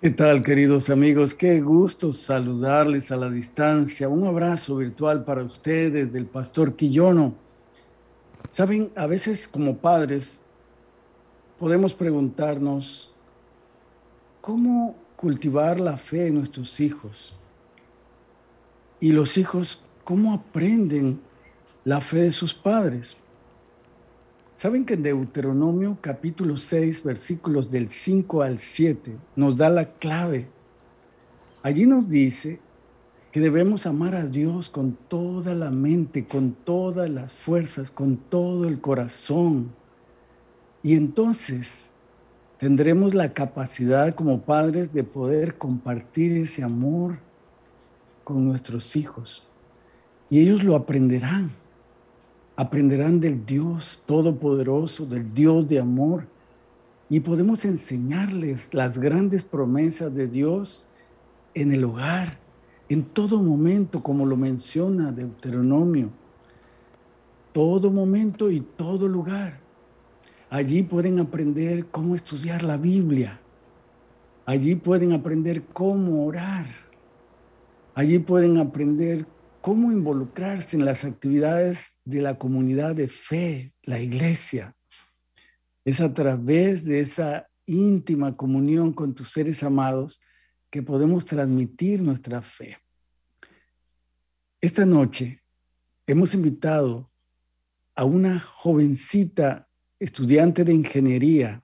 ¿Qué tal, queridos amigos? Qué gusto saludarles a la distancia. Un abrazo virtual para ustedes del pastor Quillono. Saben, a veces como padres podemos preguntarnos cómo cultivar la fe en nuestros hijos. Y los hijos, ¿cómo aprenden la fe de sus padres? ¿Saben que en Deuteronomio capítulo 6, versículos del 5 al 7 nos da la clave? Allí nos dice que debemos amar a Dios con toda la mente, con todas las fuerzas, con todo el corazón. Y entonces tendremos la capacidad como padres de poder compartir ese amor con nuestros hijos. Y ellos lo aprenderán aprenderán del Dios Todopoderoso, del Dios de amor, y podemos enseñarles las grandes promesas de Dios en el hogar, en todo momento, como lo menciona Deuteronomio, todo momento y todo lugar. Allí pueden aprender cómo estudiar la Biblia. Allí pueden aprender cómo orar. Allí pueden aprender cómo involucrarse en las actividades de la comunidad de fe, la iglesia. Es a través de esa íntima comunión con tus seres amados que podemos transmitir nuestra fe. Esta noche hemos invitado a una jovencita estudiante de ingeniería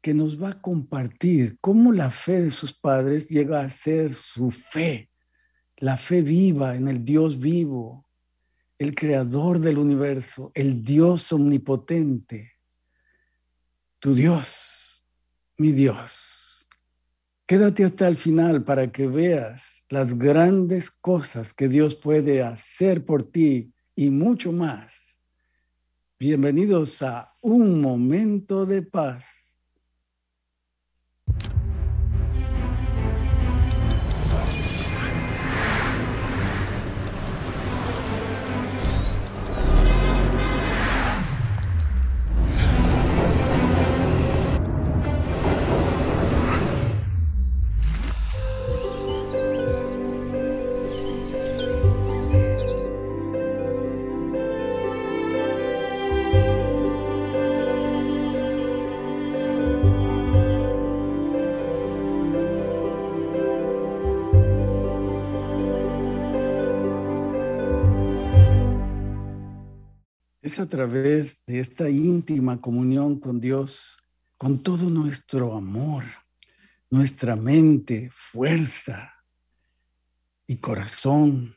que nos va a compartir cómo la fe de sus padres llega a ser su fe la fe viva en el Dios vivo, el creador del universo, el Dios omnipotente, tu Dios, mi Dios. Quédate hasta el final para que veas las grandes cosas que Dios puede hacer por ti y mucho más. Bienvenidos a Un Momento de Paz. a través de esta íntima comunión con Dios, con todo nuestro amor, nuestra mente, fuerza y corazón,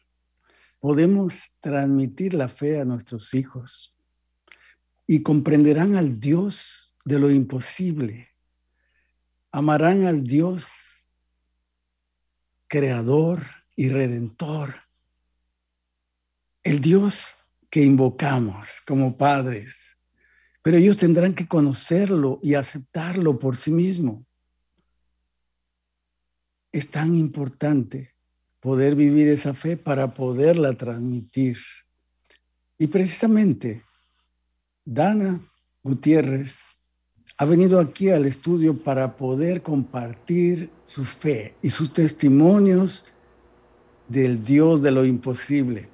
podemos transmitir la fe a nuestros hijos y comprenderán al Dios de lo imposible. Amarán al Dios creador y redentor. El Dios que invocamos como padres, pero ellos tendrán que conocerlo y aceptarlo por sí mismo. Es tan importante poder vivir esa fe para poderla transmitir. Y precisamente, Dana Gutiérrez ha venido aquí al estudio para poder compartir su fe y sus testimonios del Dios de lo imposible.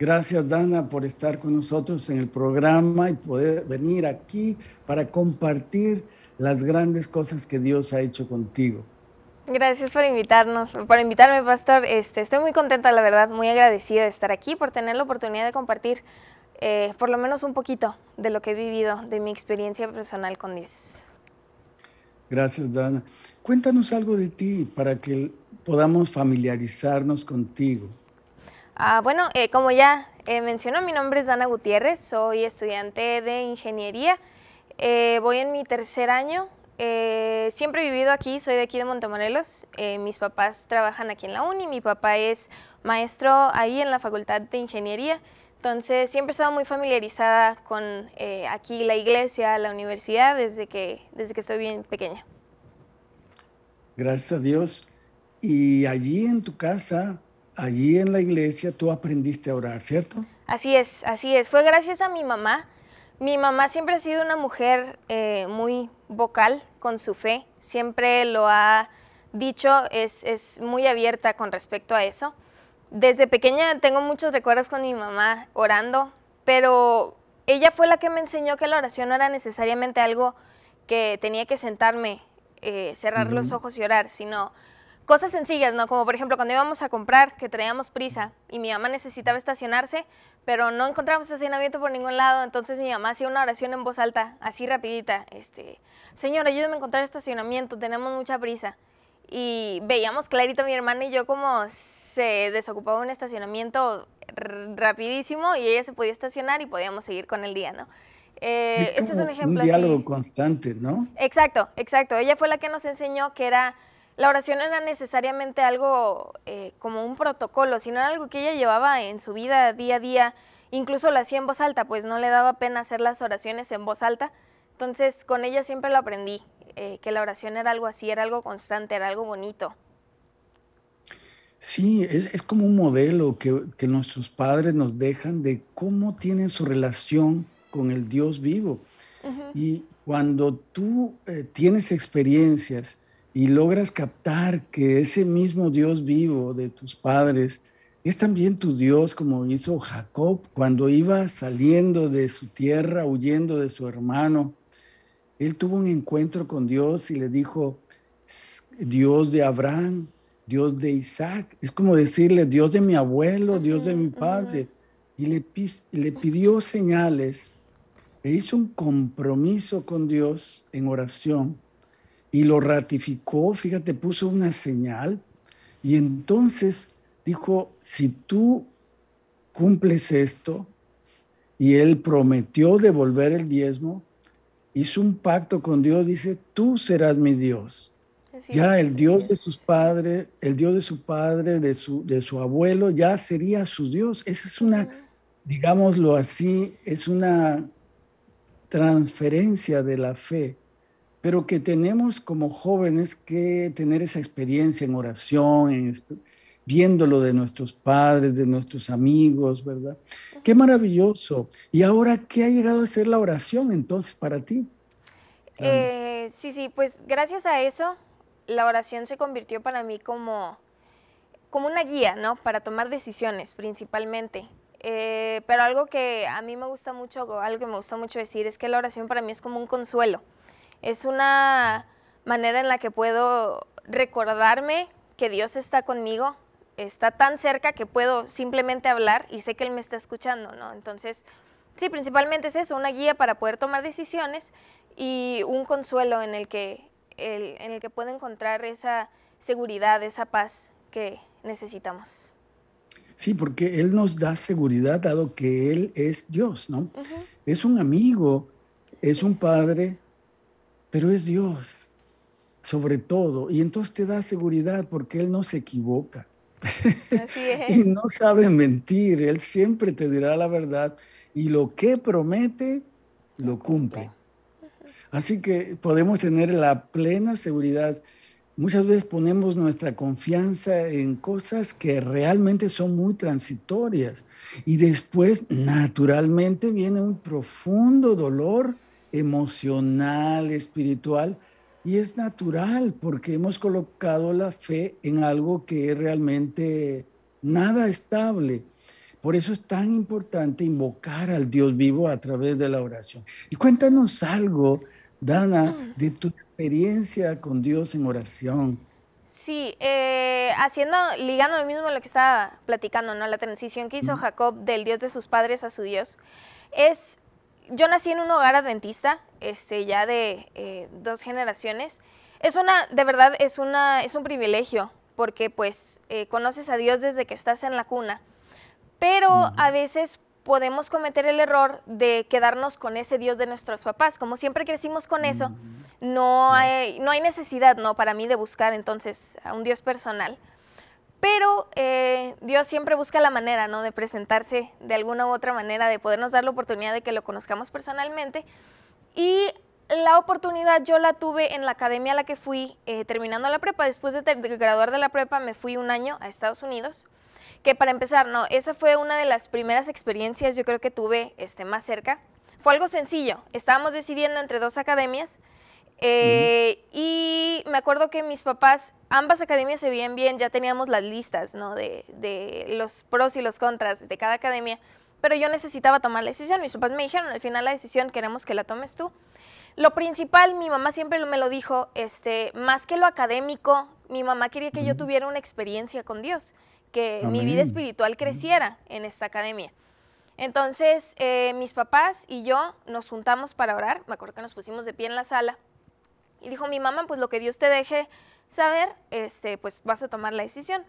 Gracias, Dana, por estar con nosotros en el programa y poder venir aquí para compartir las grandes cosas que Dios ha hecho contigo. Gracias por invitarnos, por invitarme, pastor. Este, estoy muy contenta, la verdad, muy agradecida de estar aquí, por tener la oportunidad de compartir eh, por lo menos un poquito de lo que he vivido, de mi experiencia personal con Dios. Gracias, Dana. Cuéntanos algo de ti para que podamos familiarizarnos contigo. Ah, bueno, eh, como ya eh, mencionó, mi nombre es Dana Gutiérrez, soy estudiante de ingeniería, eh, voy en mi tercer año, siempre he vivido aquí, soy de aquí de Montemorelos, mis papás trabajan aquí en la UNI, mi papá es maestro ahí en la Facultad de Ingeniería, entonces siempre he estado muy familiarizada con aquí la iglesia, la universidad, desde que, desde que estoy bien pequeña. Gracias a Dios. Y allí en tu casa, allí en la iglesia tú aprendiste a orar, ¿cierto? Así es, así es. Fue gracias a mi mamá. Mi mamá siempre ha sido una mujer eh, muy vocal con su fe, siempre lo ha dicho, es, muy abierta con respecto a eso. Desde pequeña tengo muchos recuerdos con mi mamá orando, pero ella fue la que me enseñó que la oración no era necesariamente algo que tenía que sentarme, eh, cerrar los ojos y orar, sino cosas sencillas, ¿no? Como por ejemplo cuando íbamos a comprar, que traíamos prisa y mi mamá necesitaba estacionarse, pero no encontramos estacionamiento por ningún lado, entonces mi mamá hacía una oración en voz alta, así rapidita, este, Señor, ayúdame a encontrar estacionamiento, tenemos mucha prisa. Y veíamos clarito mi hermana y yo como se desocupaba un estacionamiento rapidísimo y ella se podía estacionar y podíamos seguir con el día, ¿no? Eh, este es un ejemplo. Un diálogo constante, ¿no? Exacto, exacto. Ella fue la que nos enseñó que era la oración no era necesariamente algo eh, como un protocolo, sino algo que ella llevaba en su vida día a día, incluso la hacía en voz alta, pues no le daba pena hacer las oraciones en voz alta, entonces con ella siempre lo aprendí, eh, que la oración era algo así, era algo constante, era algo bonito. Sí, es, como un modelo que, nuestros padres nos dejan de cómo tienen su relación con el Dios vivo. Y cuando tú eh, tienes experiencias y logras captar que ese mismo Dios vivo de tus padres es también tu Dios como hizo Jacob cuando iba saliendo de su tierra, huyendo de su hermano. Él tuvo un encuentro con Dios y le dijo, Dios de Abraham, Dios de Isaac. Es como decirle, Dios de mi abuelo, Dios de mi padre. Y le, le pidió señales e hizo un compromiso con Dios en oración y lo ratificó, fíjate, puso una señal y entonces dijo, si tú cumples esto, y él prometió devolver el diezmo, hizo un pacto con Dios, dice, tú serás mi Dios. ya el Dios de sus padres, el Dios de su padre, de su, de su abuelo, ya sería su Dios. Esa es una, digámoslo así, es una transferencia de la fe pero que tenemos como jóvenes que tener esa experiencia en oración, viéndolo de nuestros padres, de nuestros amigos, ¿verdad? Qué maravilloso. ¿Y ahora qué ha llegado a ser la oración entonces para ti? Eh, sí, sí, pues gracias a eso la oración se convirtió para mí como, como una guía, ¿no? Para tomar decisiones principalmente. Eh, pero algo que a mí me gusta mucho, algo que me gusta mucho decir es que la oración para mí es como un consuelo. Es una manera en la que puedo recordarme que Dios está conmigo, está tan cerca que puedo simplemente hablar y sé que Él me está escuchando, ¿no? Entonces, sí, principalmente es eso, una guía para poder tomar decisiones y un consuelo en el que, el, en el que puedo encontrar esa seguridad, esa paz que necesitamos. Sí, porque Él nos da seguridad dado que Él es Dios, ¿no? Es un amigo, es un padre, pero es Dios sobre todo. Y entonces te da seguridad porque Él no se equivoca. Así es. y no sabe mentir, Él siempre te dirá la verdad y lo que promete, lo cumple. Así que podemos tener la plena seguridad. Muchas veces ponemos nuestra confianza en cosas que realmente son muy transitorias y después naturalmente viene un profundo dolor emocional, espiritual, y es natural porque hemos colocado la fe en algo que es realmente nada estable. Por eso es tan importante invocar al Dios vivo a través de la oración. Y cuéntanos algo, Dana, mm. de tu experiencia con Dios en oración. Sí, eh, haciendo, ligando lo mismo a lo que estaba platicando, ¿no? La transición que hizo Jacob del Dios de sus padres a su Dios. Es yo nací en un hogar adventista, este, ya de eh, dos generaciones. Es una, de verdad, es, un privilegio, porque pues eh, conoces a Dios desde que estás en la cuna. Pero a veces podemos cometer el error de quedarnos con ese Dios de nuestros papás. Como siempre crecimos con eso, no hay, no hay necesidad, ¿no? Para mí de buscar entonces a un Dios personal pero eh, Dios siempre busca la manera, ¿no? De presentarse de alguna u otra manera, de podernos dar la oportunidad de que lo conozcamos personalmente. Y la oportunidad yo la tuve en la academia a la que fui eh, terminando la prepa. Después de, graduar de la prepa me fui un año a Estados Unidos. Que para empezar, esa fue una de las primeras experiencias yo creo que tuve este, más cerca. Fue algo sencillo. Estábamos decidiendo entre dos academias eh, y me acuerdo que mis papás, ambas academias se veían bien, ya teníamos las listas, ¿no? De, de, los pros y los contras de cada academia, pero yo necesitaba tomar la decisión. Mis papás me dijeron, al final la decisión queremos que la tomes tú. Lo principal, mi mamá siempre me lo dijo, este, más que lo académico, mi mamá quería que yo tuviera una experiencia con Dios, que mi vida espiritual creciera en esta academia. Entonces, eh, mis papás y yo nos juntamos para orar. Me acuerdo que nos pusimos de pie en la sala y dijo mi mamá, pues lo que Dios te deje saber, este, pues vas a tomar la decisión.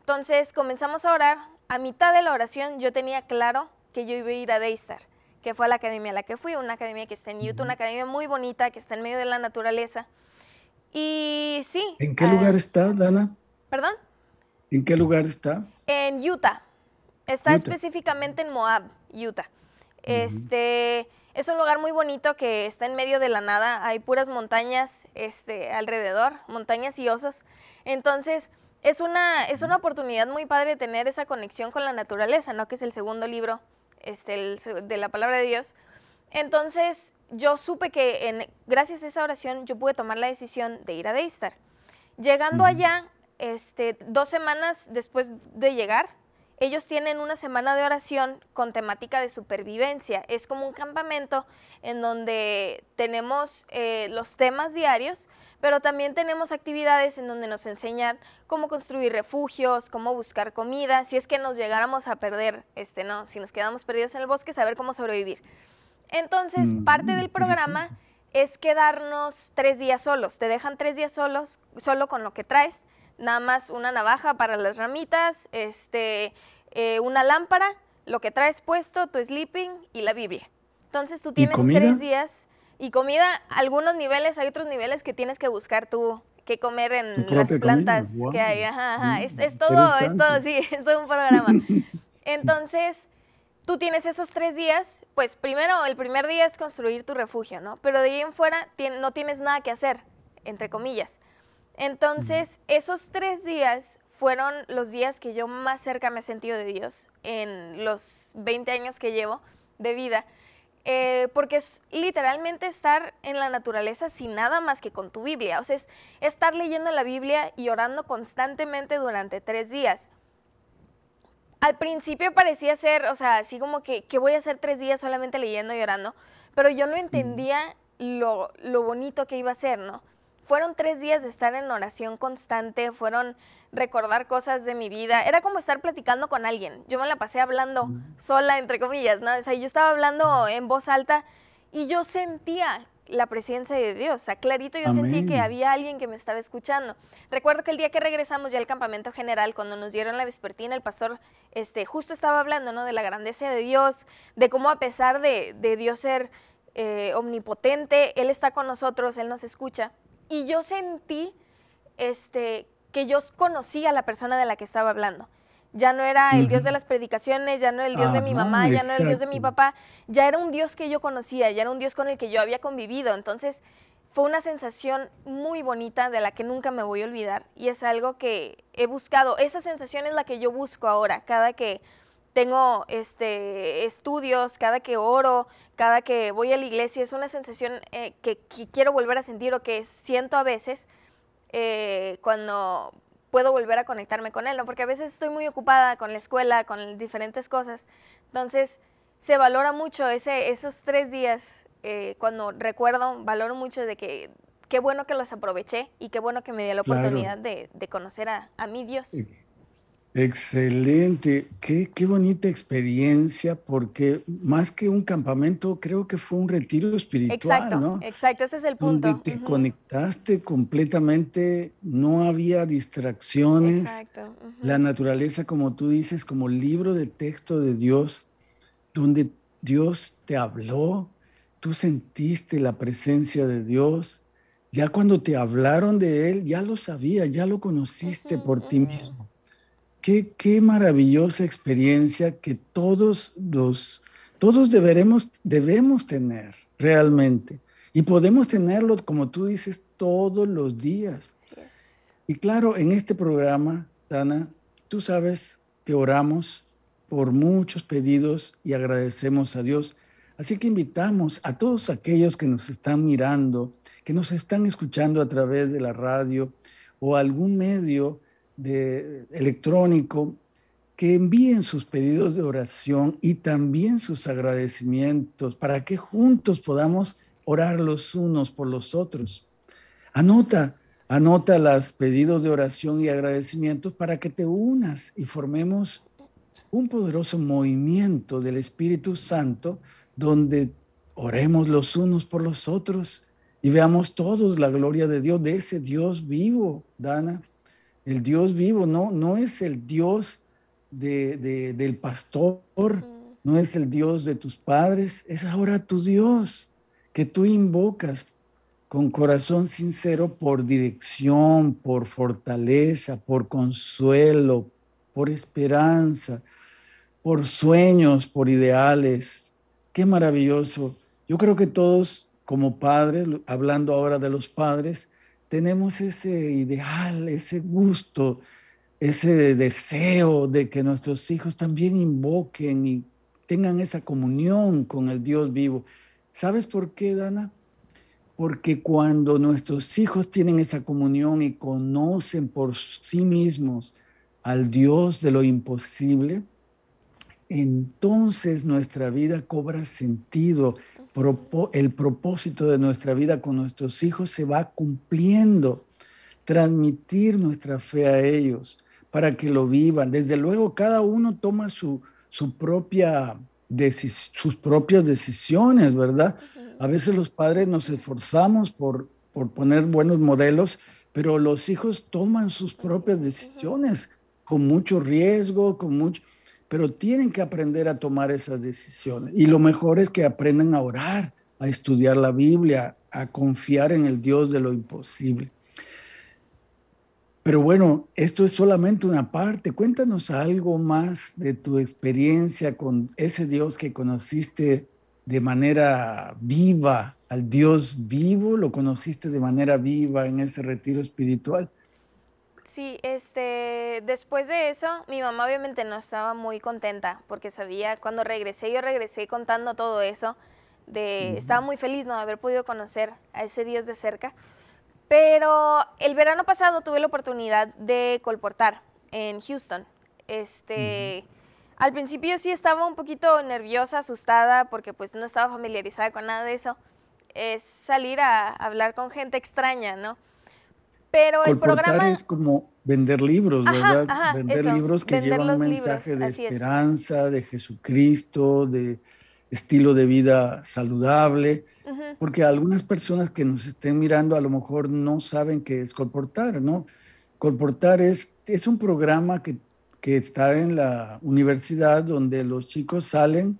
Entonces comenzamos a orar. A mitad de la oración yo tenía claro que yo iba a ir a Deistar, que fue a la academia a la que fui, una academia que está en Utah, una academia muy bonita, que está en medio de la naturaleza. Y sí. ¿En qué lugar eh, está, Dana? ¿Perdón? ¿En qué lugar está? En Utah. Está específicamente en Moab, Utah. Este es un lugar muy bonito que está en medio de la nada, hay puras montañas este, alrededor, montañas y osos. Entonces, es una, es una oportunidad muy padre tener esa conexión con la naturaleza, ¿no? Que es el segundo libro este, de la palabra de Dios. Entonces, yo supe que en, gracias a esa oración yo pude tomar la decisión de ir a Deistar. Llegando allá, este, dos semanas después de llegar, ellos tienen una semana de oración con temática de supervivencia. Es como un campamento en donde tenemos eh, los temas diarios, pero también tenemos actividades en donde nos enseñan cómo construir refugios, cómo buscar comida, si es que nos llegáramos a perder, este, no, si nos quedamos perdidos en el bosque, saber cómo sobrevivir. Entonces, mm, parte del programa es quedarnos tres días solos. Te dejan tres días solos, solo con lo que traes nada más una navaja para las ramitas, este, eh, una lámpara, lo que traes puesto, tu sleeping y la Biblia. Entonces tú tienes tres días y comida, algunos niveles, hay otros niveles que tienes que buscar tú que comer en las plantas que hay. es, mm, todo, es todo, sí, es todo un programa. Entonces, tú tienes esos tres días, pues primero, el primer día es construir tu refugio, ¿no? Pero de ahí en fuera no tienes nada que hacer, entre comillas. Entonces, esos tres días fueron los días que yo más cerca me he sentido de Dios en los 20 años que llevo de vida, eh, porque es literalmente estar en la naturaleza sin nada más que con tu Biblia. O sea, es estar leyendo la Biblia y orando constantemente durante tres días. Al principio parecía ser, o sea, así como que, voy a hacer tres días solamente leyendo y orando? Pero yo no entendía lo, lo bonito que iba a ser, ¿no? fueron tres días de estar en oración constante, fueron recordar cosas de mi vida, era como estar platicando con alguien. Yo me la pasé hablando sola, entre comillas, ¿no? O sea, yo estaba hablando en voz alta y yo sentía la presencia de Dios, o sea, clarito yo sentía sentí que había alguien que me estaba escuchando. Recuerdo que el día que regresamos ya al campamento general, cuando nos dieron la vespertina, el pastor este, justo estaba hablando, ¿no? De la grandeza de Dios, de cómo a pesar de, Dios ser eh, omnipotente, Él está con nosotros, Él nos escucha y yo sentí este, que yo conocía a la persona de la que estaba hablando. Ya no era el Dios de las predicaciones, ya no era el Dios de mi ah, mamá, ya no era el Dios de mi papá, ya era un Dios que yo conocía, ya era un Dios con el que yo había convivido. Entonces fue una sensación muy bonita de la que nunca me voy a olvidar y es algo que he buscado. Esa sensación es la que yo busco ahora, cada que tengo este, estudios, cada que oro, cada que voy a la iglesia, es una sensación eh, que, quiero volver a sentir o que siento a veces eh, cuando puedo volver a conectarme con Él, porque a veces estoy muy ocupada con la escuela, con diferentes cosas. Entonces, se valora mucho ese, esos tres días, eh, cuando recuerdo, valoro mucho de que qué bueno que los aproveché y qué bueno que me dio la oportunidad de, conocer a, a mi Dios. Excelente, qué, bonita experiencia, porque más que un campamento, creo que fue un retiro espiritual, exacto, ¿no? Exacto, ese es el punto. Donde te conectaste completamente, no había distracciones. Exacto. La naturaleza, como tú dices, como libro de texto de Dios, donde Dios te habló, tú sentiste la presencia de Dios. Ya cuando te hablaron de Él, ya lo sabías, ya lo conociste por ti mismo Qué, maravillosa experiencia que todos los, todos deberemos, debemos tener realmente. Y podemos tenerlo, como tú dices, todos los días. Y claro, en este programa, Dana, tú sabes que oramos por muchos pedidos y agradecemos a Dios. Así que invitamos a todos aquellos que nos están mirando, que nos están escuchando a través de la radio o algún medio de, electrónico, que envíen sus pedidos de oración y también sus agradecimientos para que juntos podamos orar los unos por los otros. Anota, anota las pedidos de oración y agradecimientos para que te unas y formemos un poderoso movimiento del Espíritu Santo donde oremos los unos por los otros y veamos todos la gloria de Dios, de ese Dios vivo, Dana el Dios vivo, no, no es el Dios del pastor, no es el Dios de tus padres, es ahora tu Dios que tú invocas con corazón sincero por dirección, por fortaleza, por consuelo, por esperanza, por sueños, por ideales. Qué maravilloso. Yo creo que todos como padres, hablando ahora de los padres, tenemos ese ideal, ese gusto, ese deseo de que nuestros hijos también invoquen y tengan esa comunión con el Dios vivo. ¿Sabes por qué, Dana? Porque cuando nuestros hijos tienen esa comunión y conocen por sí mismos al Dios de lo imposible, entonces nuestra vida cobra sentido el propósito de nuestra vida con nuestros hijos se va cumpliendo. Transmitir nuestra fe a ellos para que lo vivan. Desde luego, cada uno toma su, su propia sus propias decisiones, ¿verdad? A veces los padres nos esforzamos por, por poner buenos modelos, pero los hijos toman sus propias decisiones con mucho riesgo, con mucho pero tienen que aprender a tomar esas decisiones. Y lo mejor es que aprendan a orar, a estudiar la Biblia, a confiar en el Dios de lo imposible. Pero bueno, esto es solamente una parte. Cuéntanos algo más de tu experiencia con ese Dios que conociste de manera viva, al Dios vivo, lo conociste de manera viva en ese retiro espiritual. Sí, este, después de eso, mi mamá obviamente no estaba muy contenta porque sabía, cuando regresé, yo regresé contando todo eso, de, estaba muy feliz no haber podido conocer a ese Dios de cerca. Pero el verano pasado tuve la oportunidad de colportar en Houston. Este, Al principio sí estaba un poquito nerviosa, asustada, porque pues no estaba familiarizada con nada de eso. Es salir a hablar con gente extraña, ¿no? Pero el programa es como vender libros, ¿verdad? vender libros que llevan un mensaje de esperanza, de Jesucristo, de estilo de vida saludable, porque algunas personas que nos estén mirando a lo mejor no saben qué es Colportar, ¿no? Colportar es, es un programa que, que está en la universidad donde los chicos salen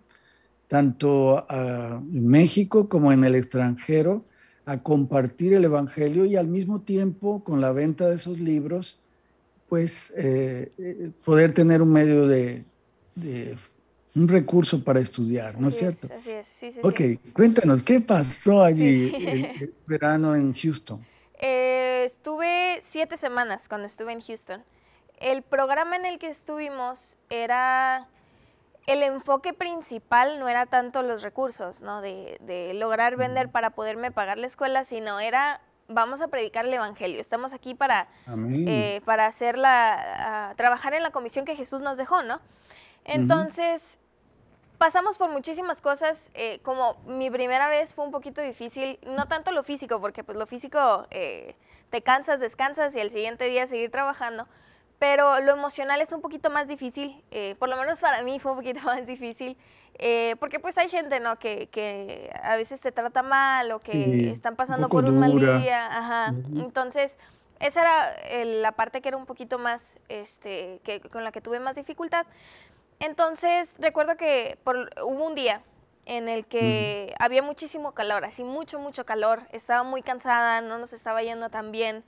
tanto a México como en el extranjero a compartir el Evangelio y al mismo tiempo con la venta de esos libros, pues eh, eh, poder tener un medio de, un recurso para estudiar, ¿no es cierto? Así es, sí, sí. Ok, cuéntanos, ¿qué pasó allí el, verano en Houston? Eh, estuve siete semanas cuando estuve en Houston. El programa en el que estuvimos era el enfoque principal no era tanto los recursos, ¿no? De, lograr vender para poderme pagar la escuela, sino era vamos a predicar el evangelio. Estamos aquí para, eh, para hacer la, trabajar en la comisión que Jesús nos dejó, ¿no? Entonces, pasamos por muchísimas cosas. Eh, como mi primera vez fue un poquito difícil, no tanto lo físico, porque pues lo físico eh, te cansas, descansas y el siguiente día seguir trabajando pero lo emocional es un poquito más difícil, eh, por lo menos para mí fue un poquito más difícil, eh, porque pues hay gente, ¿no? Que, que, a veces te trata mal o que están pasando por un mal día, Entonces, esa era eh, la parte que era un poquito más, este, que, con la que tuve más dificultad. Entonces, recuerdo que hubo un día en el que había muchísimo calor, así mucho, mucho calor, estaba muy cansada, no nos estaba yendo tan bien,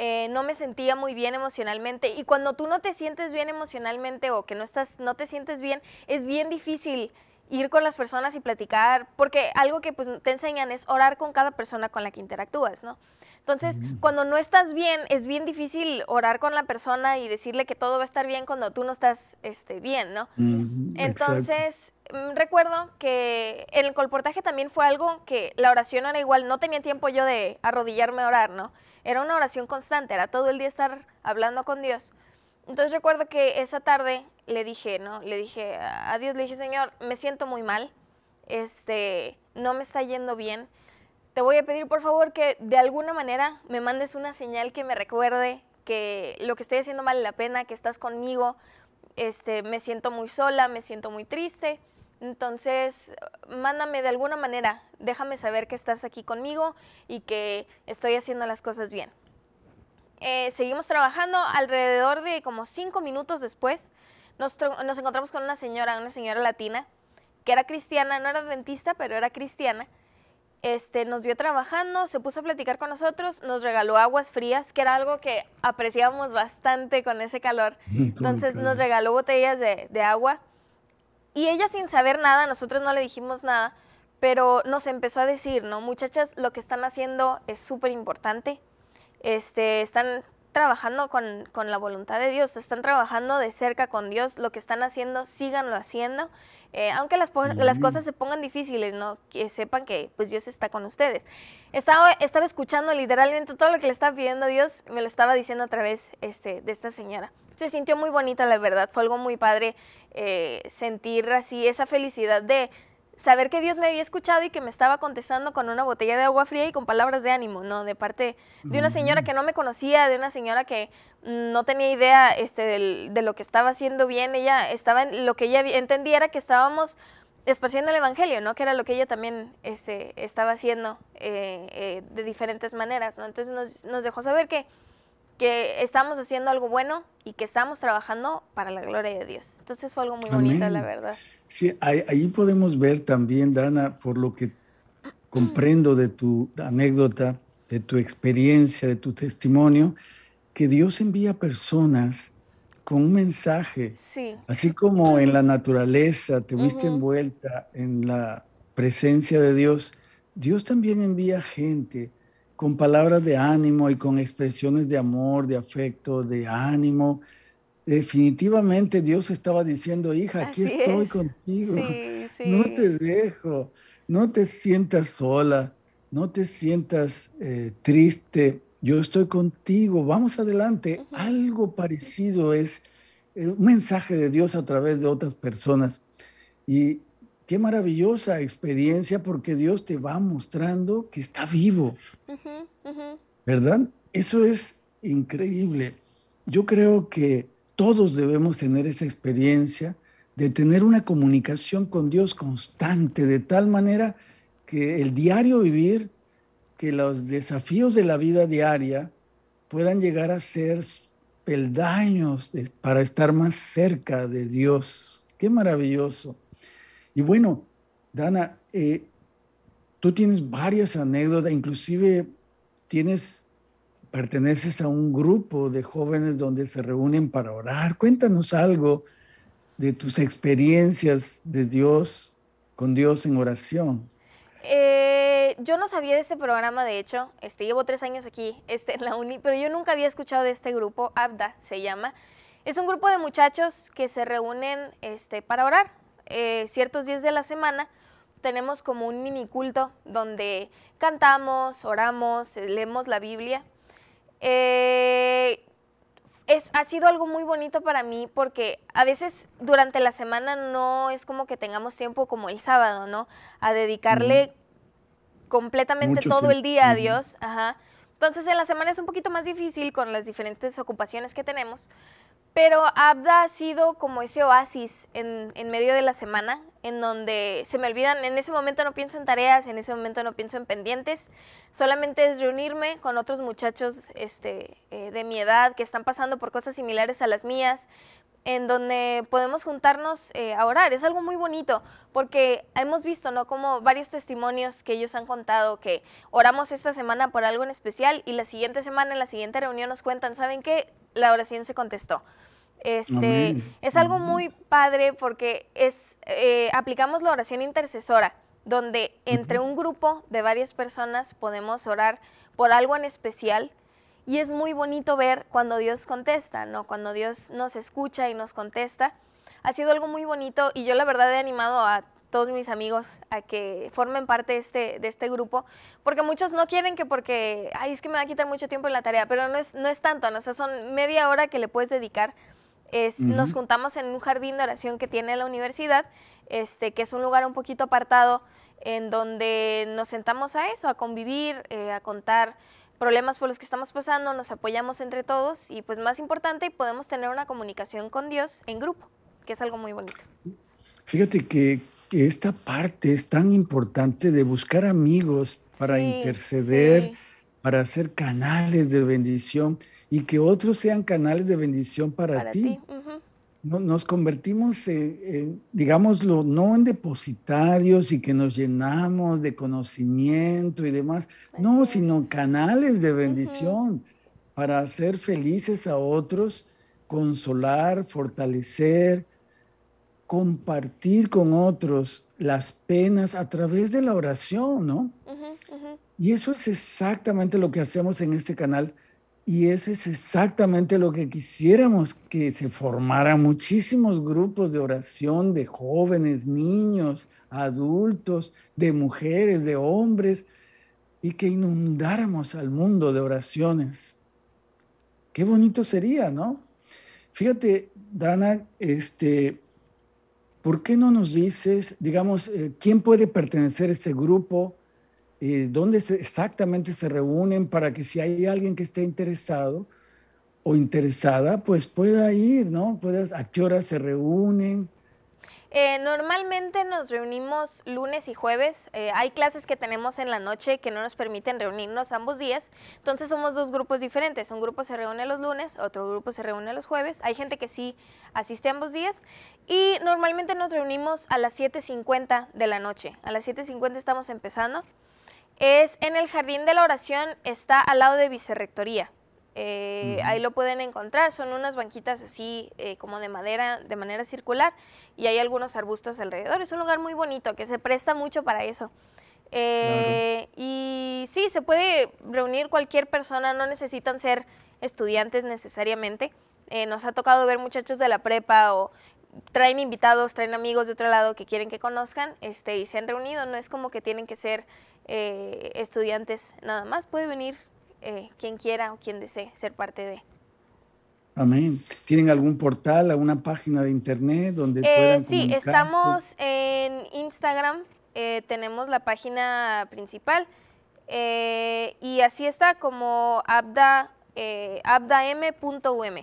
eh, no me sentía muy bien emocionalmente. Y cuando tú no te sientes bien emocionalmente o que no, estás, no te sientes bien, es bien difícil ir con las personas y platicar, porque algo que pues, te enseñan es orar con cada persona con la que interactúas, ¿no? Entonces, mm. cuando no estás bien, es bien difícil orar con la persona y decirle que todo va a estar bien cuando tú no estás este, bien, ¿no? Entonces, Mm, recuerdo que en el colportaje también fue algo que la oración era igual, no tenía tiempo yo de arrodillarme a orar, ¿no? Era una oración constante, era todo el día estar hablando con Dios. Entonces recuerdo que esa tarde le dije, ¿no? Le dije a Dios, le dije, Señor, me siento muy mal, este, no me está yendo bien. Te voy a pedir por favor que de alguna manera me mandes una señal que me recuerde que lo que estoy haciendo vale la pena, que estás conmigo, este, me siento muy sola, me siento muy triste. Entonces, mándame de alguna manera, déjame saber que estás aquí conmigo y que estoy haciendo las cosas bien. Eh, seguimos trabajando alrededor de como cinco minutos después. Nos, encontramos con una señora, una señora latina, que era cristiana, no era dentista, pero era cristiana. Este, nos vio trabajando, se puso a platicar con nosotros, nos regaló aguas frías, que era algo que apreciábamos bastante con ese calor. Entonces nos regaló botellas de agua y ella sin saber nada, nosotros no le dijimos nada, pero nos empezó a decir, ¿no? Muchachas, lo que están haciendo es súper importante. Este, están trabajando con, con, la voluntad de Dios, están trabajando de cerca con Dios, lo que están haciendo, síganlo haciendo. Eh, aunque las, cosas se pongan difíciles, ¿no? Que sepan que pues Dios está con ustedes. Estaba, escuchando literalmente todo lo que le estaba pidiendo Dios, me lo estaba diciendo a través este, de esta señora. Se sintió muy bonita, la verdad, fue algo muy padre eh, sentir así esa felicidad de saber que Dios me había escuchado y que me estaba contestando con una botella de agua fría y con palabras de ánimo, ¿no? De parte de una señora que no me conocía, de una señora que no tenía idea este, de, lo que estaba haciendo bien. Ella estaba, en, lo que ella entendía era que estábamos esparciendo el evangelio, ¿no? Que era lo que ella también este, estaba haciendo eh, eh, de diferentes maneras, ¿no? Entonces nos dejó saber que que estamos haciendo algo bueno y que estamos trabajando para la gloria de Dios. Entonces fue algo muy bonito, la verdad. Sí, ahí, podemos ver también, Dana, por lo que comprendo de tu anécdota, de tu experiencia, de tu testimonio, que Dios envía personas con un mensaje. Sí. Así como en la naturaleza te viste envuelta en la presencia de Dios, Dios también envía gente con palabras de ánimo y con expresiones de amor, de afecto, de ánimo. Definitivamente Dios estaba diciendo, hija, aquí estoy contigo, no te dejo, no te sientas sola, no te sientas eh, triste, yo estoy contigo, vamos adelante. Algo parecido es eh, un mensaje de Dios a través de otras personas. Y Qué maravillosa experiencia porque Dios te va mostrando que está vivo. ¿Verdad? Eso es increíble. Yo creo que todos debemos tener esa experiencia de tener una comunicación con Dios constante, de tal manera que el diario vivir, que los desafíos de la vida diaria puedan llegar a ser peldaños para estar más cerca de Dios. Qué maravilloso. Y bueno, Dana, eh, tú tienes varias anécdotas, inclusive tienes, perteneces a un grupo de jóvenes donde se reúnen para orar. Cuéntanos algo de tus experiencias de Dios, con Dios en oración. Eh, yo no sabía de este programa, de hecho, este, llevo tres años aquí este, en la uni, pero yo nunca había escuchado de este grupo, Abda se llama. Es un grupo de muchachos que se reúnen este, para orar, eh, ciertos días de la semana tenemos como un mini culto donde cantamos, oramos, eh, leemos la Biblia. Eh, es, ha sido algo muy bonito para mí porque a veces durante la semana no es como que tengamos tiempo como el sábado, ¿no? A dedicarle completamente todo el día a Dios. Entonces en la semana es un poquito más difícil con las diferentes ocupaciones que tenemos, pero Abda ha sido como ese oasis en, medio de la semana, en donde se me olvidan, en ese momento no pienso en tareas, en ese momento no pienso en pendientes, solamente es reunirme con otros muchachos este, eh, de mi edad que están pasando por cosas similares a las mías, en donde podemos juntarnos eh, a orar. Es algo muy bonito porque hemos visto, ¿no? Como varios testimonios que ellos han contado que oramos esta semana por algo en especial y la siguiente semana, en la siguiente reunión nos cuentan, ¿saben qué? La oración se contestó. Este, es algo muy padre porque eh, aplicamos la oración intercesora, donde entre un grupo de varias personas podemos orar por algo en especial y es muy bonito ver cuando Dios contesta, ¿no? Cuando Dios nos escucha y nos contesta. Ha sido algo muy bonito y yo la verdad he animado a todos mis amigos a que formen parte de este, de este grupo, porque muchos no quieren que porque, ahí es que me va a quitar mucho tiempo en la tarea, pero no es, no es tanto, ¿no? o sea, son media hora que le puedes dedicar es, Nos juntamos en un jardín de oración que tiene la universidad, este, que es un lugar un poquito apartado, en donde nos sentamos a eso, a convivir, eh, a contar problemas por los que estamos pasando, nos apoyamos entre todos y pues más importante, podemos tener una comunicación con Dios en grupo, que es algo muy bonito. Fíjate que, esta parte es tan importante de buscar amigos para interceder, para hacer canales de bendición y que otros sean canales de bendición para, ti. no, nos convertimos, en, digámoslo, no en depositarios y que nos llenamos de conocimiento y demás, no, sino canales de bendición para hacer felices a otros, consolar, fortalecer, compartir con otros las penas a través de la oración, ¿no? y eso es exactamente lo que hacemos en este canal. Y ese es exactamente lo que quisiéramos, que se formaran muchísimos grupos de oración de jóvenes, niños, adultos, de mujeres, de hombres, y que inundáramos al mundo de oraciones. Qué bonito sería, ¿no? Fíjate, Dana, este, ¿por qué no nos dices, digamos, eh, quién puede pertenecer a este grupo? Eh, dónde exactamente se reúnen para que si hay alguien que esté interesado o interesada, pues pueda ir, ¿no? ¿A qué hora se reúnen? Eh, normalmente nos reunimos lunes y jueves. Eh, hay clases que tenemos en la noche que no nos permiten reunirnos ambos días. Entonces somos dos grupos diferentes. Un grupo se reúne los lunes, otro grupo se reúne los jueves. Hay gente que sí asiste ambos días. Y normalmente nos reunimos a las 7.50 de la noche. A las 7.50 estamos empezando es en el Jardín de la Oración, está al lado de Vicerrectoría. Eh, ahí lo pueden encontrar, son unas banquitas así eh, como de madera, de manera circular, y hay algunos arbustos alrededor. Es un lugar muy bonito que se presta mucho para eso. Eh, y sí, se puede reunir cualquier persona, no necesitan ser estudiantes necesariamente. nos ha tocado ver muchachos de la prepa o traen invitados, traen amigos de otro lado que quieren que conozcan este, y se han reunido. No es como que tienen que ser eh, estudiantes nada más, puede venir eh, quien quiera o quien desee ser parte de. Amén. ¿Tienen algún portal, alguna página de internet donde eh, Sí, estamos en Instagram, eh, tenemos la página principal y así está como abda, abdam.um.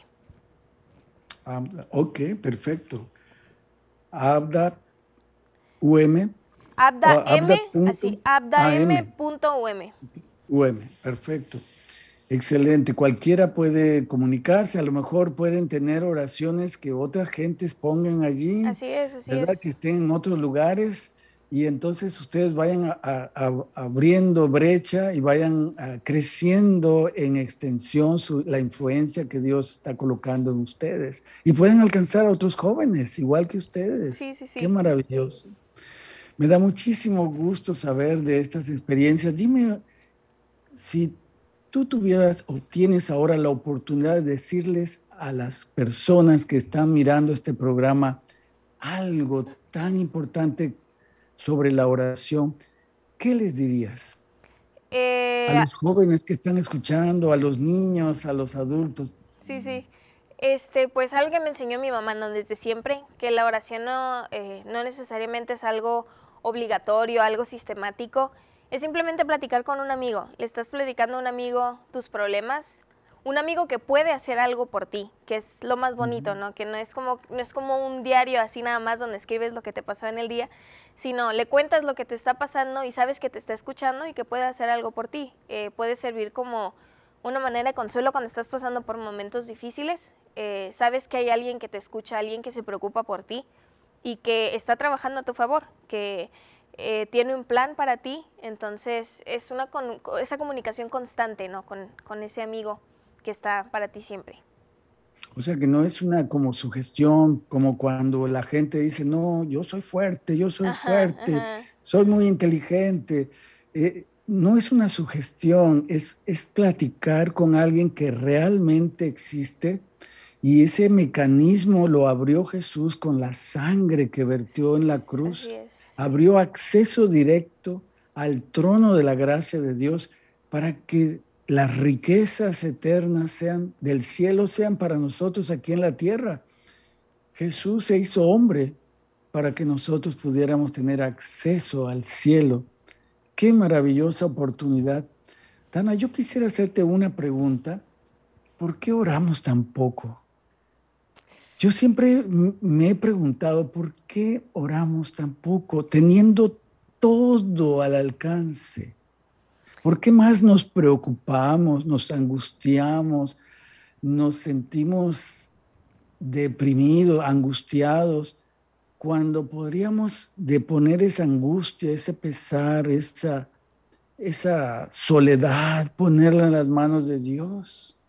Ok, perfecto. Abda UM. M, así, M. UM. perfecto. Excelente. Cualquiera puede comunicarse, a lo mejor pueden tener oraciones que otras gentes pongan allí. Así es, así ¿verdad? Que estén en otros lugares y entonces ustedes vayan a, abriendo brecha y vayan ah, creciendo en extensión la influencia que Dios está colocando en ustedes. Y pueden alcanzar a otros jóvenes, igual que ustedes. Sí, sí, sí. Qué maravilloso. Me da muchísimo gusto saber de estas experiencias. Dime si tú tuvieras o tienes ahora la oportunidad de decirles a las personas que están mirando este programa algo tan importante sobre la oración, ¿qué les dirías? a eh, los jóvenes que están escuchando, a los niños, a los adultos. Sí, sí. Este, pues algo que me enseñó mi mamá desde siempre, que la oración no, eh, no necesariamente es algo obligatorio, algo sistemático. Es simplemente platicar con un amigo. Le estás platicando a un amigo tus problemas un amigo que puede hacer algo por ti, que es lo más bonito, ¿no? Que no es como no es como un diario así nada más donde escribes lo que te pasó en el día, sino le cuentas lo que te está pasando y sabes que te está escuchando y que puede hacer algo por ti. Eh, puede servir como una manera de consuelo cuando estás pasando por momentos difíciles. Eh, sabes que hay alguien que te escucha, alguien que se preocupa por ti y que está trabajando a tu favor, que eh, tiene un plan para ti. Entonces es una esa comunicación constante, ¿no? Con, con ese amigo que está para ti siempre. O sea que no es una como sugestión, como cuando la gente dice, no, yo soy fuerte, yo soy fuerte, soy muy inteligente. Eh, no es una sugestión, es, es platicar con alguien que realmente existe y ese mecanismo lo abrió Jesús con la sangre que vertió en la cruz. Abrió acceso directo al trono de la gracia de Dios para que las riquezas eternas sean del cielo sean para nosotros aquí en la tierra. Jesús se hizo hombre para que nosotros pudiéramos tener acceso al cielo. Qué maravillosa oportunidad. Dana, yo quisiera hacerte una pregunta. ¿Por qué oramos tan poco? Yo siempre me he preguntado por qué oramos tan poco, teniendo todo al alcance. ¿Por qué más nos preocupamos, nos angustiamos, nos sentimos deprimidos, angustiados, cuando podríamos deponer esa angustia, ese pesar, esa, esa soledad, ponerla en las manos de Dios?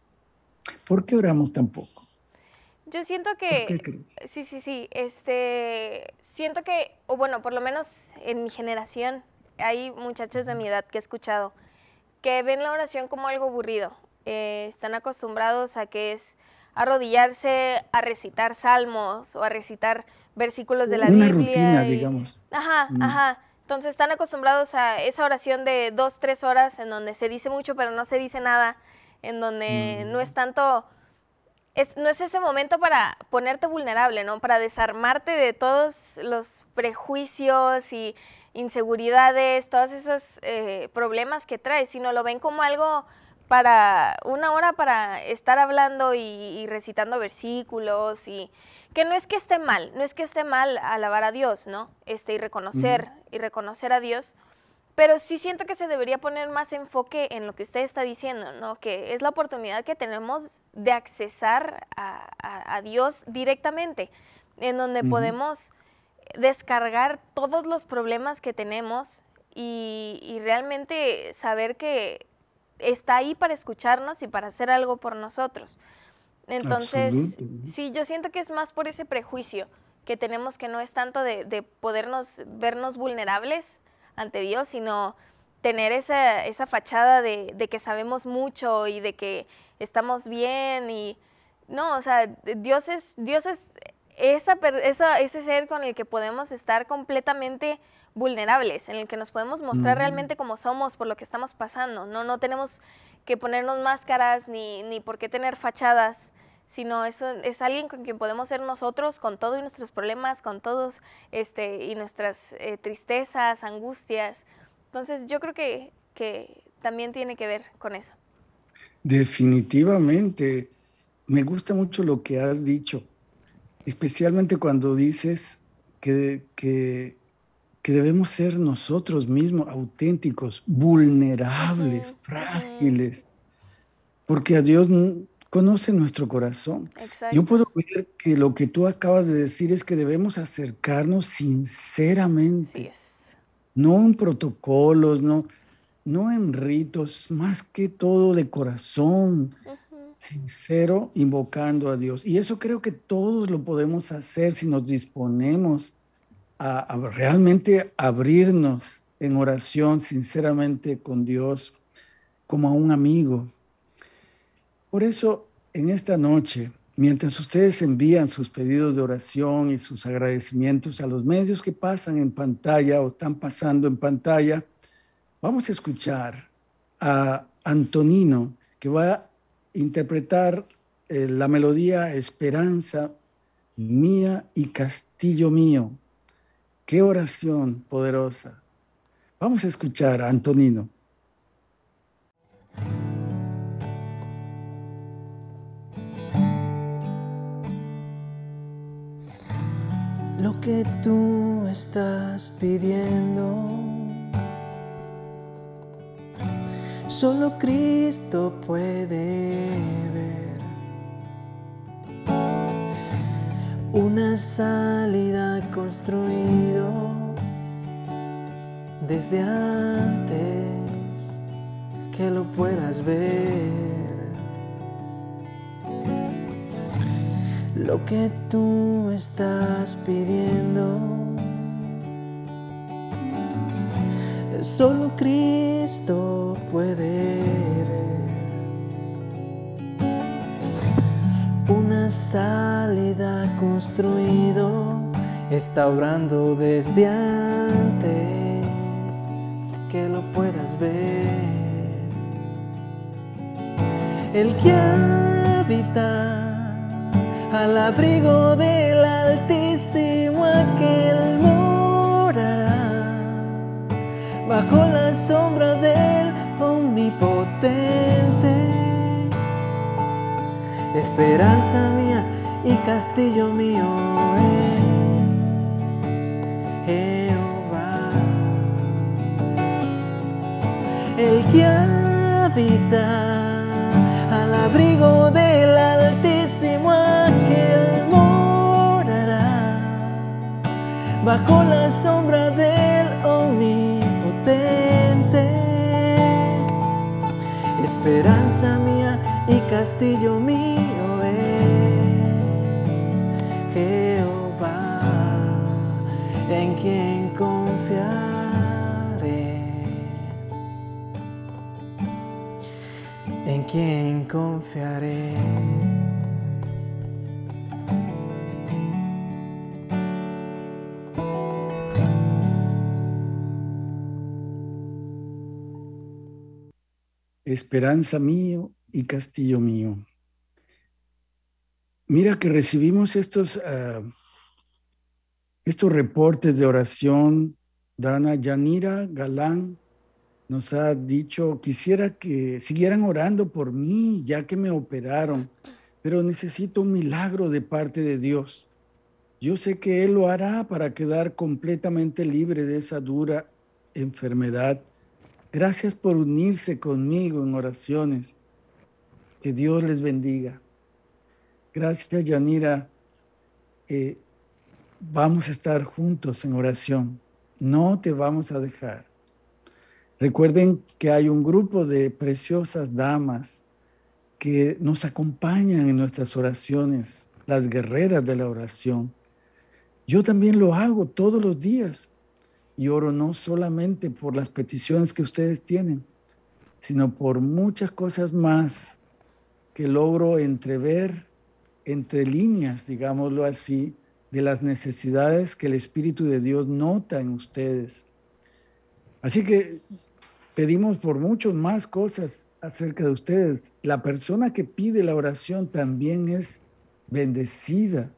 ¿Por qué oramos tan poco? Yo siento que. Sí, sí, sí. Este, siento que, o bueno, por lo menos en mi generación, hay muchachos de mi edad que he escuchado que ven la oración como algo aburrido. Eh, están acostumbrados a que es arrodillarse a recitar salmos o a recitar versículos de la Biblia. Una rutina, digamos. Ajá, mm. ajá. Entonces están acostumbrados a esa oración de dos, tres horas en donde se dice mucho pero no se dice nada, en donde mm. no es tanto... Es, no es ese momento para ponerte vulnerable, ¿no? Para desarmarte de todos los prejuicios y inseguridades, todos esos eh, problemas que trae, sino lo ven como algo para una hora para estar hablando y, recitando versículos y que no es que esté mal, no es que esté mal alabar a Dios, ¿no? Este y reconocer y reconocer a Dios, pero sí siento que se debería poner más enfoque en lo que usted está diciendo, ¿no? Que es la oportunidad que tenemos de accesar a, Dios directamente, en donde podemos descargar todos los problemas que tenemos y, realmente saber que está ahí para escucharnos y para hacer algo por nosotros. Entonces, sí, yo siento que es más por ese prejuicio que tenemos que no es tanto de, podernos vernos vulnerables ante Dios, sino tener esa, fachada de, que sabemos mucho y de que estamos bien y no, o sea, Dios es, Dios es esa, esa, ese ser con el que podemos estar completamente vulnerables, en el que nos podemos mostrar realmente como somos por lo que estamos pasando. No, no tenemos que ponernos máscaras ni, por qué tener fachadas, sino es, es alguien con quien podemos ser nosotros, con todos nuestros problemas, con todos este, y nuestras eh, tristezas, angustias. Entonces yo creo que, que también tiene que ver con eso. Definitivamente. Me gusta mucho lo que has dicho especialmente cuando dices que, debemos ser nosotros mismos auténticos, vulnerables, frágiles, porque a Dios conoce nuestro corazón. Yo puedo ver que lo que tú acabas de decir es que debemos acercarnos sinceramente, no en protocolos, no, no en ritos, más que todo de corazón sincero invocando a Dios. Y eso creo que todos lo podemos hacer si nos disponemos a, realmente abrirnos en oración sinceramente con Dios como a un amigo. Por eso, en esta noche, mientras ustedes envían sus pedidos de oración y sus agradecimientos a los medios que pasan en pantalla o están pasando en pantalla, vamos a escuchar a Antonino que va interpretar eh, la melodía Esperanza mía y castillo mío. Qué oración poderosa. Vamos a escuchar a Antonino. Lo que tú estás pidiendo solo Cristo puede ver. Una salida construido desde antes que lo puedas ver. Lo que tú estás pidiendo solo Cristo puede ver. Una salida construido está obrando desde antes que lo puedas ver. El que habita al abrigo del Altísimo aquel bajo la sombra del omnipotente. Esperanza mía y castillo mío es Jehová, el que habita al abrigo del altísimo ángel morará bajo la sombra del esperanza mía y castillo mío es Jehová, en quien confiaré, en quien confiaré. esperanza mío y castillo mío. Mira que recibimos estos, ah, estos reportes de oración. Dana Yanira Galán nos ha dicho, quisiera que siguieran orando por mí ya que me operaron, pero necesito un milagro de parte de Dios. Yo sé que Él lo hará para quedar completamente libre de esa dura enfermedad Gracias por unirse conmigo en oraciones. Que Dios les bendiga. Gracias, Yanira. Eh, vamos a estar juntos en oración. No te vamos a dejar. Recuerden que hay un grupo de preciosas damas que nos acompañan en nuestras oraciones, las guerreras de la oración. Yo también lo hago todos los días y oro no solamente por las peticiones que ustedes tienen, sino por muchas cosas más que logro entrever entre líneas, digámoslo así, de las necesidades que el Espíritu de Dios nota en ustedes. Así que pedimos por muchas más cosas acerca de ustedes. La persona que pide la oración también es bendecida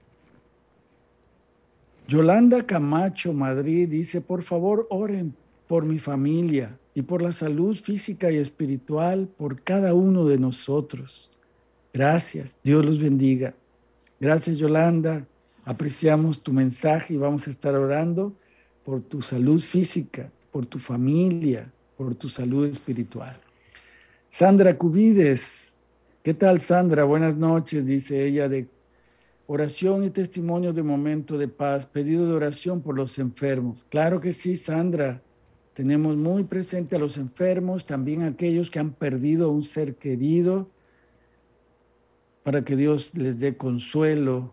Yolanda Camacho, Madrid, dice, por favor, oren por mi familia y por la salud física y espiritual por cada uno de nosotros. Gracias, Dios los bendiga. Gracias, Yolanda. Apreciamos tu mensaje y vamos a estar orando por tu salud física, por tu familia, por tu salud espiritual. Sandra Cubides, ¿qué tal Sandra? Buenas noches, dice ella de Oración y testimonio de momento de paz, pedido de oración por los enfermos. Claro que sí, Sandra. Tenemos muy presente a los enfermos, también aquellos que han perdido a un ser querido, para que Dios les dé consuelo.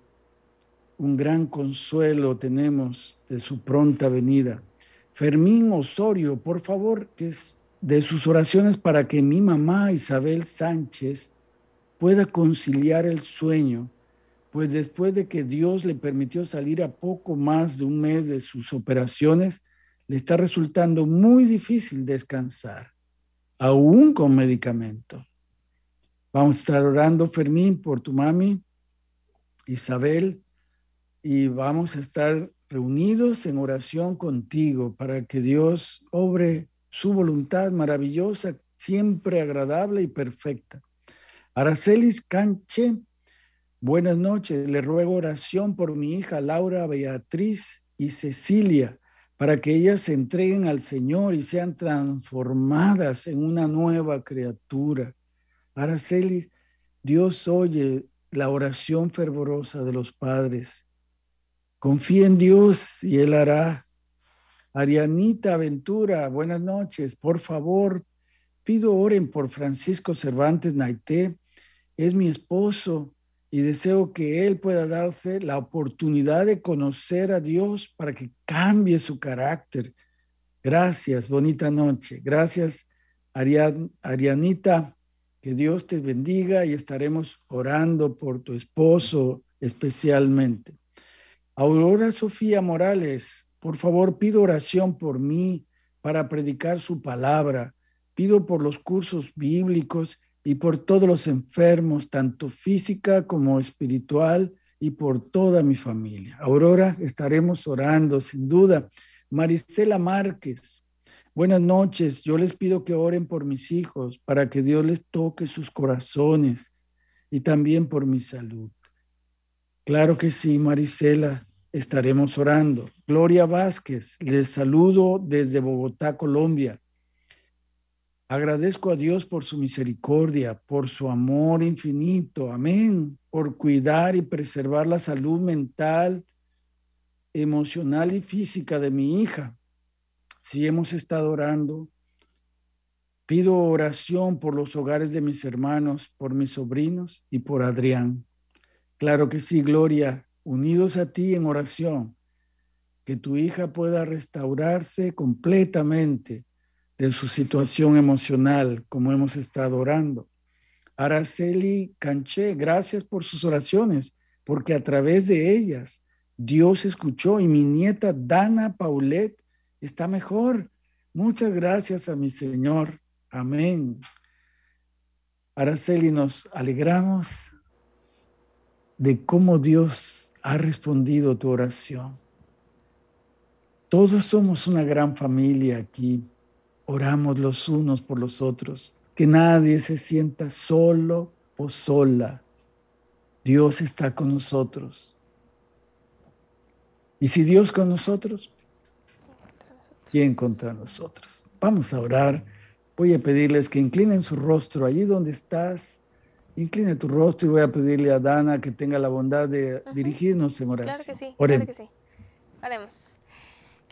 Un gran consuelo tenemos de su pronta venida. Fermín Osorio, por favor, es de sus oraciones para que mi mamá Isabel Sánchez pueda conciliar el sueño pues después de que Dios le permitió salir a poco más de un mes de sus operaciones, le está resultando muy difícil descansar, aún con medicamento. Vamos a estar orando, Fermín, por tu mami, Isabel, y vamos a estar reunidos en oración contigo para que Dios obre su voluntad maravillosa, siempre agradable y perfecta. Aracelis Canche Buenas noches, le ruego oración por mi hija Laura, Beatriz y Cecilia, para que ellas se entreguen al Señor y sean transformadas en una nueva criatura. Araceli, Dios oye la oración fervorosa de los padres. Confía en Dios y Él hará. Arianita Ventura, buenas noches. Por favor, pido oren por Francisco Cervantes Naité. Es mi esposo y deseo que Él pueda darse la oportunidad de conocer a Dios para que cambie su carácter. Gracias, bonita noche. Gracias, Arianita. Que Dios te bendiga y estaremos orando por tu esposo especialmente. Aurora Sofía Morales, por favor, pido oración por mí para predicar su palabra. Pido por los cursos bíblicos y por todos los enfermos, tanto física como espiritual, y por toda mi familia. Aurora, estaremos orando, sin duda. Marisela Márquez, buenas noches. Yo les pido que oren por mis hijos, para que Dios les toque sus corazones y también por mi salud. Claro que sí, Marisela, estaremos orando. Gloria Vázquez, les saludo desde Bogotá, Colombia. Agradezco a Dios por su misericordia, por su amor infinito, amén, por cuidar y preservar la salud mental, emocional y física de mi hija. Si hemos estado orando, pido oración por los hogares de mis hermanos, por mis sobrinos y por Adrián. Claro que sí, Gloria, unidos a ti en oración, que tu hija pueda restaurarse completamente de su situación emocional, como hemos estado orando. Araceli Canché, gracias por sus oraciones, porque a través de ellas Dios escuchó y mi nieta Dana Paulette está mejor. Muchas gracias a mi Señor. Amén. Araceli, nos alegramos de cómo Dios ha respondido tu oración. Todos somos una gran familia aquí Oramos los unos por los otros, que nadie se sienta solo o sola. Dios está con nosotros. Y si Dios con nosotros, ¿quién contra nosotros? Vamos a orar. Voy a pedirles que inclinen su rostro allí donde estás. Incline tu rostro y voy a pedirle a Dana que tenga la bondad de dirigirnos en oración. Claro que sí. Claro que sí. Oremos.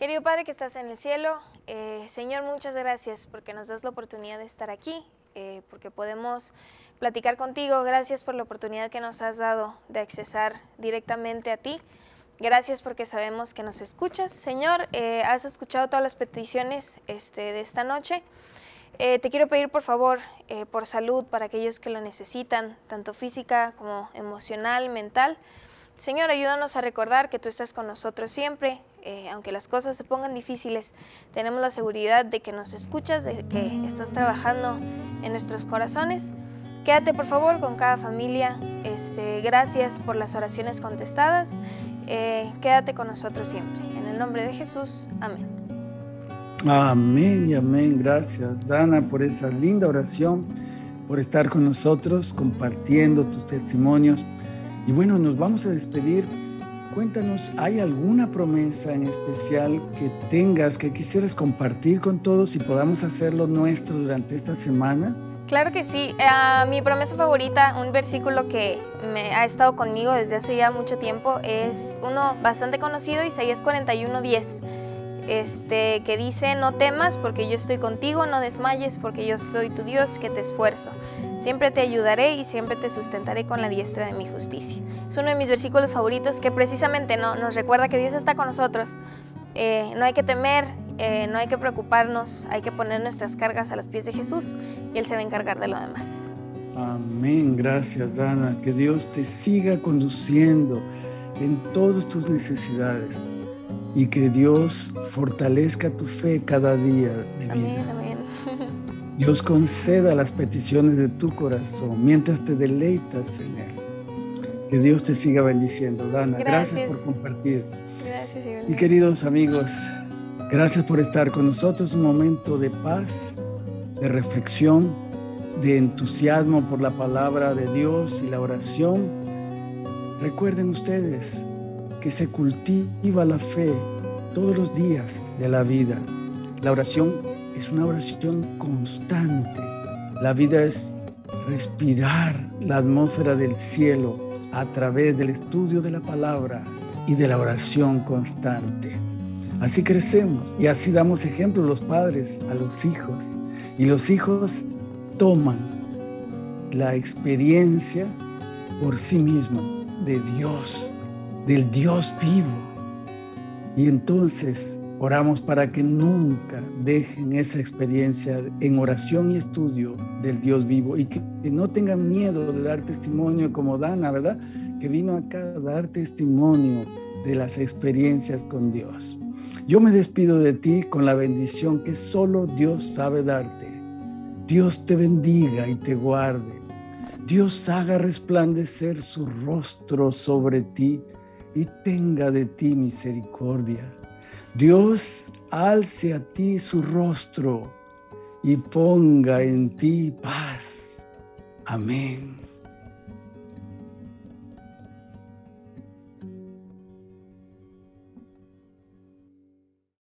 Querido Padre que estás en el cielo, eh, Señor, muchas gracias porque nos das la oportunidad de estar aquí, eh, porque podemos platicar contigo. Gracias por la oportunidad que nos has dado de accesar directamente a ti. Gracias porque sabemos que nos escuchas. Señor, eh, has escuchado todas las peticiones este, de esta noche. te quiero pedir por favor por salud para aquellos que lo necesitan, tanto física como emocional, mental. Señor, ayúdanos a recordar que tú estás con nosotros siempre, eh, aunque las cosas se pongan difíciles, tenemos la seguridad de que nos escuchas, de que estás trabajando en nuestros corazones. Quédate por favor con cada familia. Este, gracias por las oraciones contestadas. Eh, quédate con nosotros siempre. En el nombre de Jesús. Amén. Amén y amén. Gracias, Dana, por esa linda oración, por estar con nosotros, compartiendo tus testimonios. Y bueno, nos vamos a despedir Cuéntanos, ¿hay alguna promesa en especial que tengas que quisieras compartir con todos y podamos hacerlo nuestro durante esta semana? Claro que sí. Eh, ah, mi promesa favorita, un versículo que me ha estado conmigo desde hace ya mucho tiempo, es uno bastante conocido, y Isaías 41.10 este, que dice, no temas porque yo estoy contigo, no desmayes porque yo soy tu Dios que te esfuerzo. Siempre te ayudaré y siempre te sustentaré con la diestra de mi justicia. Es uno de mis versículos favoritos que precisamente ¿no? nos recuerda que Dios está con nosotros. Eh, no hay que temer, eh, no hay que preocuparnos, hay que poner nuestras cargas a los pies de Jesús y Él se va a encargar de lo demás. Amén, gracias Dana, que Dios te siga conduciendo en todas tus necesidades y que Dios fortalezca tu fe cada día de vida. Amén, amén. Dios conceda las peticiones de tu corazón mientras te deleitas en Él. Que Dios te siga bendiciendo. Dana, gracias, por compartir. Gracias, Y queridos amigos, gracias por estar con nosotros. Un momento de paz, de reflexión, de entusiasmo por la palabra de Dios y la oración. Recuerden ustedes, que se cultiva la fe todos los días de la vida. La oración es una oración constante. La vida es respirar la atmósfera del cielo a través del estudio de la palabra y de la oración constante. Así crecemos y así damos ejemplo los padres a los hijos. Y los hijos toman la experiencia por sí mismos de Dios del Dios vivo. Y entonces oramos para que nunca dejen esa experiencia en oración y estudio del Dios vivo y que, no tengan miedo de dar testimonio como Dana, ¿verdad? Que vino acá a dar testimonio de las experiencias con Dios. Yo me despido de ti con la bendición que solo Dios sabe darte. Dios te bendiga y te guarde. Dios haga resplandecer su rostro sobre ti y tenga de ti misericordia. Dios alce a ti su rostro y ponga en ti paz. Amén.